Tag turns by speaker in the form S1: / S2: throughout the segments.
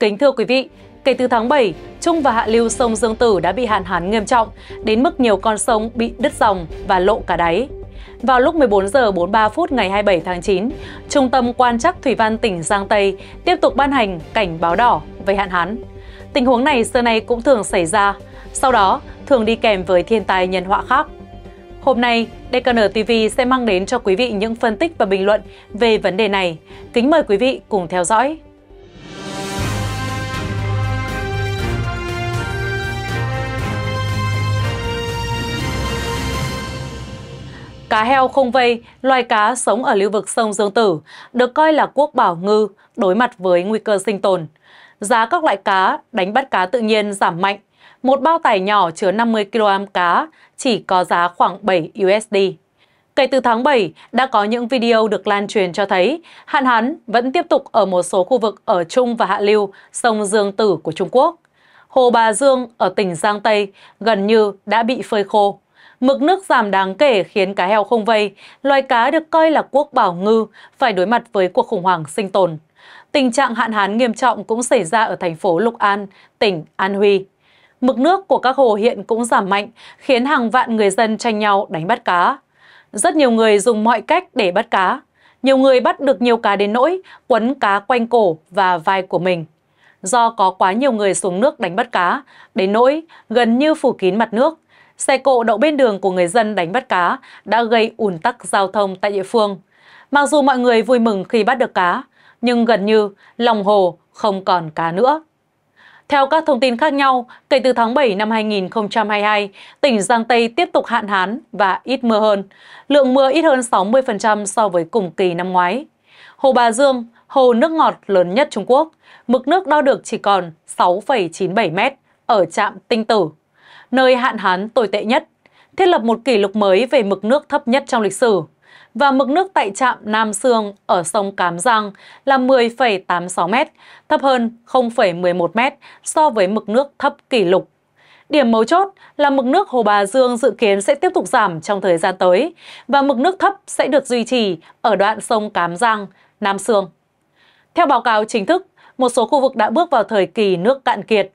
S1: Kính thưa quý vị, kể từ tháng 7, trung và hạ lưu sông Dương Tử đã bị hạn hán nghiêm trọng, đến mức nhiều con sông bị đứt dòng và lộ cả đáy. Vào lúc 14 giờ 43 phút ngày 27 tháng 9, Trung tâm Quan trắc Thủy văn tỉnh Giang Tây tiếp tục ban hành cảnh báo đỏ về hạn hán. Tình huống này xưa nay cũng thường xảy ra, sau đó thường đi kèm với thiên tai nhân họa khác. Hôm nay, DKN TV sẽ mang đến cho quý vị những phân tích và bình luận về vấn đề này. Kính mời quý vị cùng theo dõi. Cá heo không vây, loài cá sống ở lưu vực sông Dương Tử, được coi là quốc bảo ngư, đối mặt với nguy cơ sinh tồn. Giá các loại cá, đánh bắt cá tự nhiên giảm mạnh. Một bao tải nhỏ chứa 50 kg cá chỉ có giá khoảng 7 USD. Kể từ tháng 7, đã có những video được lan truyền cho thấy hạn hán vẫn tiếp tục ở một số khu vực ở Trung và Hạ Lưu, sông Dương Tử của Trung Quốc. Hồ Bà Dương ở tỉnh Giang Tây gần như đã bị phơi khô. Mực nước giảm đáng kể khiến cá heo không vây, loài cá được coi là quốc bảo ngư, phải đối mặt với cuộc khủng hoảng sinh tồn. Tình trạng hạn hán nghiêm trọng cũng xảy ra ở thành phố Lục An, tỉnh An Huy. Mực nước của các hồ hiện cũng giảm mạnh, khiến hàng vạn người dân tranh nhau đánh bắt cá. Rất nhiều người dùng mọi cách để bắt cá. Nhiều người bắt được nhiều cá đến nỗi quấn cá quanh cổ và vai của mình. Do có quá nhiều người xuống nước đánh bắt cá, đến nỗi gần như phủ kín mặt nước, Xe cộ đậu bên đường của người dân đánh bắt cá đã gây ùn tắc giao thông tại địa phương. Mặc dù mọi người vui mừng khi bắt được cá, nhưng gần như lòng hồ không còn cá nữa. Theo các thông tin khác nhau, kể từ tháng 7 năm 2022, tỉnh Giang Tây tiếp tục hạn hán và ít mưa hơn. Lượng mưa ít hơn 60% so với cùng kỳ năm ngoái. Hồ Bà Dương, hồ nước ngọt lớn nhất Trung Quốc, mực nước đo được chỉ còn 6,97 m ở trạm Tinh Tử, nơi hạn hán tồi tệ nhất, thiết lập một kỷ lục mới về mực nước thấp nhất trong lịch sử. Và mực nước tại trạm Nam Sương ở sông Cám Giang là 10,86m, thấp hơn 0,11m so với mực nước thấp kỷ lục. Điểm mấu chốt là mực nước Hồ Bà Dương dự kiến sẽ tiếp tục giảm trong thời gian tới và mực nước thấp sẽ được duy trì ở đoạn sông Cám Giang, Nam Sương. Theo báo cáo chính thức, một số khu vực đã bước vào thời kỳ nước cạn kiệt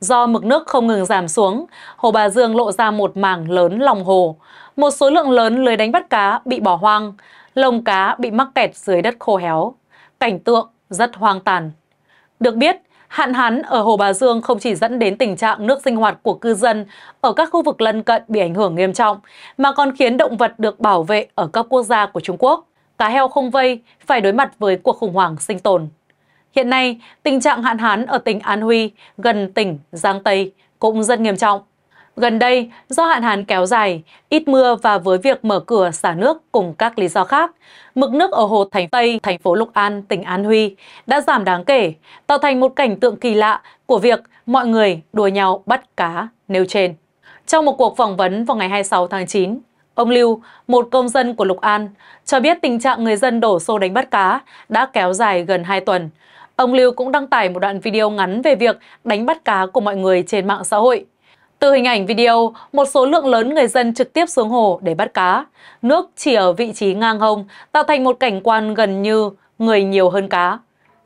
S1: Do mực nước không ngừng giảm xuống, hồ Bà Dương lộ ra một mảng lớn lòng hồ. Một số lượng lớn lưới đánh bắt cá bị bỏ hoang, lồng cá bị mắc kẹt dưới đất khô héo. Cảnh tượng rất hoang tàn. Được biết, hạn hán ở Hồ Bà Dương không chỉ dẫn đến tình trạng nước sinh hoạt của cư dân ở các khu vực lân cận bị ảnh hưởng nghiêm trọng, mà còn khiến động vật được bảo vệ ở các quốc gia của Trung Quốc. Cá heo không vây phải đối mặt với cuộc khủng hoảng sinh tồn. Hiện nay, tình trạng hạn hán ở tỉnh An Huy gần tỉnh Giang Tây cũng rất nghiêm trọng. Gần đây, do hạn hán kéo dài, ít mưa và với việc mở cửa xả nước cùng các lý do khác, mực nước ở hồ Thành Tây, thành phố Lục An, tỉnh An Huy đã giảm đáng kể, tạo thành một cảnh tượng kỳ lạ của việc mọi người đùa nhau bắt cá nêu trên. Trong một cuộc phỏng vấn vào ngày 26 tháng 9, ông Lưu, một công dân của Lục An, cho biết tình trạng người dân đổ xô đánh bắt cá đã kéo dài gần 2 tuần, Ông Lưu cũng đăng tải một đoạn video ngắn về việc đánh bắt cá của mọi người trên mạng xã hội. Từ hình ảnh video, một số lượng lớn người dân trực tiếp xuống hồ để bắt cá. Nước chỉ ở vị trí ngang hông, tạo thành một cảnh quan gần như người nhiều hơn cá.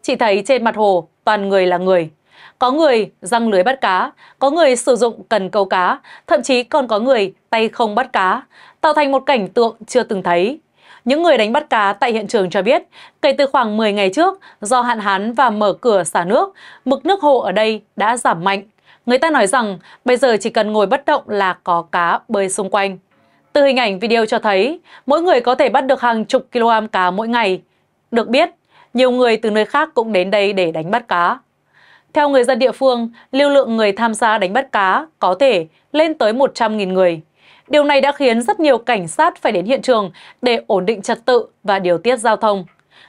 S1: Chỉ thấy trên mặt hồ toàn người là người. Có người răng lưới bắt cá, có người sử dụng cần câu cá, thậm chí còn có người tay không bắt cá, tạo thành một cảnh tượng chưa từng thấy. Những người đánh bắt cá tại hiện trường cho biết, kể từ khoảng 10 ngày trước, do hạn hán và mở cửa xả nước, mực nước hồ ở đây đã giảm mạnh. Người ta nói rằng bây giờ chỉ cần ngồi bất động là có cá bơi xung quanh. Từ hình ảnh video cho thấy, mỗi người có thể bắt được hàng chục kg cá mỗi ngày. Được biết, nhiều người từ nơi khác cũng đến đây để đánh bắt cá. Theo người dân địa phương, lưu lượng người tham gia đánh bắt cá có thể lên tới 100.000 người. Điều này đã khiến rất nhiều cảnh sát phải đến hiện trường để ổn định trật tự và điều tiết giao thông.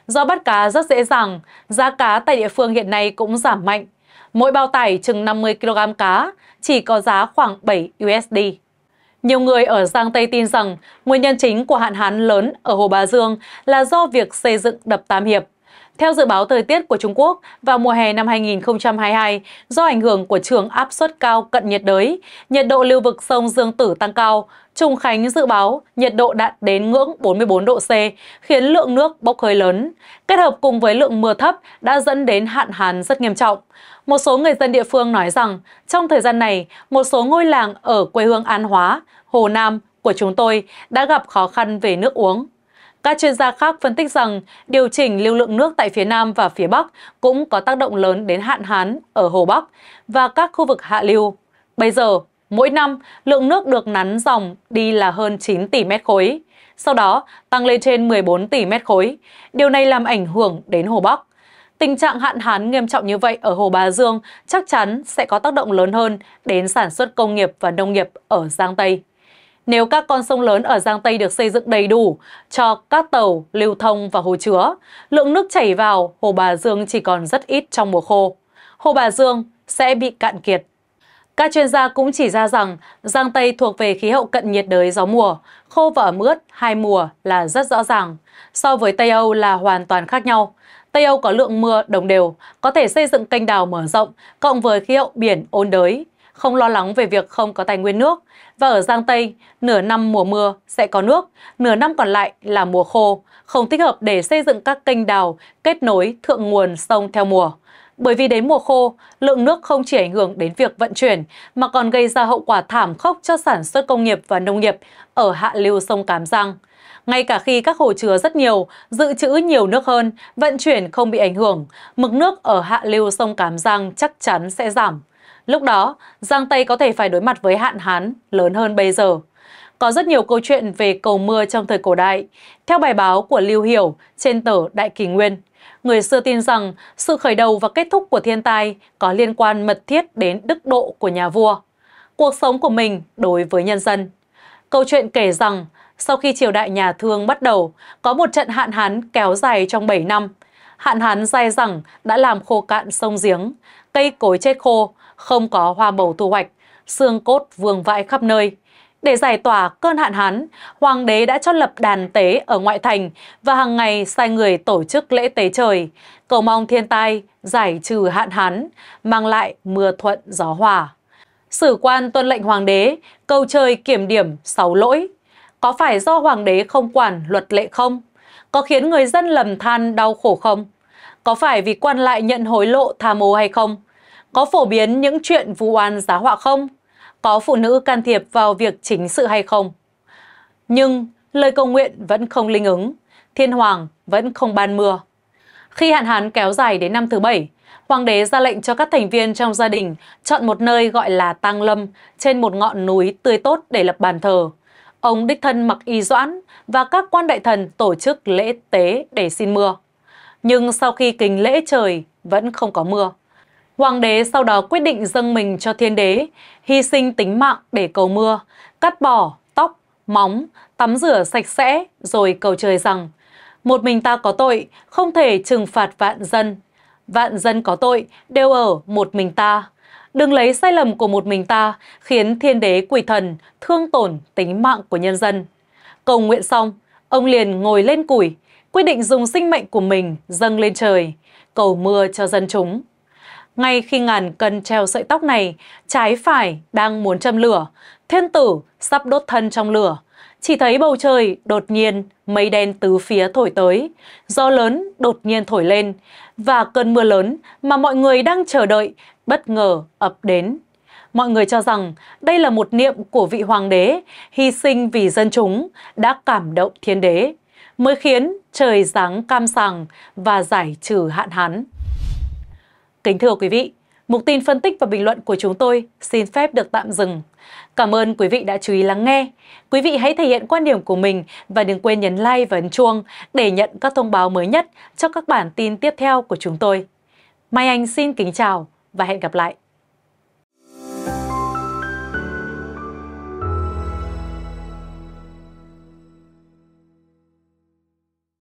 S1: Do bắt cá rất dễ dàng, giá cá tại địa phương hiện nay cũng giảm mạnh. Mỗi bao tải chừng 50 kg cá chỉ có giá khoảng 7 USD. Nhiều người ở Giang Tây tin rằng nguyên nhân chính của hạn hán lớn ở Hồ Bà Dương là do việc xây dựng đập Tam Hiệp. Theo dự báo thời tiết của Trung Quốc, vào mùa hè năm 2022, do ảnh hưởng của trường áp suất cao cận nhiệt đới, nhiệt độ lưu vực sông Dương Tử tăng cao. Trung Khánh dự báo nhiệt độ đạt đến ngưỡng 44 độ C, khiến lượng nước bốc hơi lớn. Kết hợp cùng với lượng mưa thấp đã dẫn đến hạn hán rất nghiêm trọng. Một số người dân địa phương nói rằng, trong thời gian này, một số ngôi làng ở quê hương An Hóa, Hồ Nam của chúng tôi đã gặp khó khăn về nước uống. Các chuyên gia khác phân tích rằng điều chỉnh lưu lượng nước tại phía Nam và phía Bắc cũng có tác động lớn đến hạn hán ở Hồ Bắc và các khu vực hạ lưu. Bây giờ, mỗi năm, lượng nước được nắn dòng đi là hơn 9 tỷ mét khối, sau đó tăng lên trên 14 tỷ mét khối. Điều này làm ảnh hưởng đến Hồ Bắc. Tình trạng hạn hán nghiêm trọng như vậy ở Hồ Bà Dương chắc chắn sẽ có tác động lớn hơn đến sản xuất công nghiệp và nông nghiệp ở Giang Tây nếu các con sông lớn ở Giang Tây được xây dựng đầy đủ cho các tàu lưu thông và hồ chứa, lượng nước chảy vào Hồ Bà Dương chỉ còn rất ít trong mùa khô. Hồ Bà Dương sẽ bị cạn kiệt. Các chuyên gia cũng chỉ ra rằng Giang Tây thuộc về khí hậu cận nhiệt đới gió mùa, khô và ẩm ướt hai mùa là rất rõ ràng. So với Tây Âu là hoàn toàn khác nhau. Tây Âu có lượng mưa đồng đều, có thể xây dựng kênh đào mở rộng, cộng với khí hậu biển ôn đới, không lo lắng về việc không có tài nguyên nước. Và ở Giang Tây, nửa năm mùa mưa sẽ có nước, nửa năm còn lại là mùa khô, không thích hợp để xây dựng các kênh đào kết nối thượng nguồn sông theo mùa. Bởi vì đến mùa khô, lượng nước không chỉ ảnh hưởng đến việc vận chuyển mà còn gây ra hậu quả thảm khốc cho sản xuất công nghiệp và nông nghiệp ở hạ lưu sông Cám Giang. Ngay cả khi các hồ chứa rất nhiều, dự trữ nhiều nước hơn, vận chuyển không bị ảnh hưởng, mực nước ở hạ lưu sông Cám Giang chắc chắn sẽ giảm. Lúc đó, Giang Tây có thể phải đối mặt với hạn hán lớn hơn bây giờ. Có rất nhiều câu chuyện về cầu mưa trong thời cổ đại. Theo bài báo của Lưu Hiểu trên tờ Đại Kỳ Nguyên, người xưa tin rằng sự khởi đầu và kết thúc của thiên tai có liên quan mật thiết đến đức độ của nhà vua, cuộc sống của mình đối với nhân dân. Câu chuyện kể rằng sau khi triều đại nhà Thương bắt đầu, có một trận hạn hán kéo dài trong 7 năm. Hạn hán dai dẳng đã làm khô cạn sông giếng, cây cối chết khô, không có hoa màu thu hoạch, xương cốt vương vãi khắp nơi. Để giải tỏa cơn hạn hán, hoàng đế đã cho lập đàn tế ở ngoại thành và hàng ngày sai người tổ chức lễ tế trời, cầu mong thiên tai, giải trừ hạn hán, mang lại mưa thuận gió hòa. Sử quan tuân lệnh hoàng đế, cầu trời kiểm điểm 6 lỗi. Có phải do hoàng đế không quản luật lệ không? Có khiến người dân lầm than đau khổ không? Có phải vì quan lại nhận hối lộ tham ô hay không? Có phổ biến những chuyện vụ oan giá họa không? Có phụ nữ can thiệp vào việc chính sự hay không? Nhưng lời cầu nguyện vẫn không linh ứng, thiên hoàng vẫn không ban mưa. Khi hạn hán kéo dài đến năm thứ bảy, hoàng đế ra lệnh cho các thành viên trong gia đình chọn một nơi gọi là Tang Lâm trên một ngọn núi tươi tốt để lập bàn thờ. Ông đích thân mặc y doãn và các quan đại thần tổ chức lễ tế để xin mưa. Nhưng sau khi kính lễ trời vẫn không có mưa. Hoàng đế sau đó quyết định dâng mình cho thiên đế, hy sinh tính mạng để cầu mưa, cắt bỏ, tóc, móng, tắm rửa sạch sẽ rồi cầu trời rằng Một mình ta có tội, không thể trừng phạt vạn dân. Vạn dân có tội, đều ở một mình ta. Đừng lấy sai lầm của một mình ta khiến thiên đế quỷ thần thương tổn tính mạng của nhân dân. Cầu nguyện xong, ông liền ngồi lên củi, quyết định dùng sinh mệnh của mình dâng lên trời, cầu mưa cho dân chúng. Ngay khi ngàn cân treo sợi tóc này, trái phải đang muốn châm lửa, thiên tử sắp đốt thân trong lửa. Chỉ thấy bầu trời đột nhiên mây đen tứ phía thổi tới, gió lớn đột nhiên thổi lên và cơn mưa lớn mà mọi người đang chờ đợi bất ngờ ập đến. Mọi người cho rằng đây là một niệm của vị hoàng đế hy sinh vì dân chúng đã cảm động thiên đế, mới khiến trời giáng cam sàng và giải trừ hạn hán. Kính thưa quý vị, mục tin phân tích và bình luận của chúng tôi xin phép được tạm dừng. Cảm ơn quý vị đã chú ý lắng nghe. Quý vị hãy thể hiện quan điểm của mình và đừng quên nhấn like và ấn chuông để nhận các thông báo mới nhất cho các bản tin tiếp theo của chúng tôi. Mai Anh xin kính chào và hẹn gặp lại!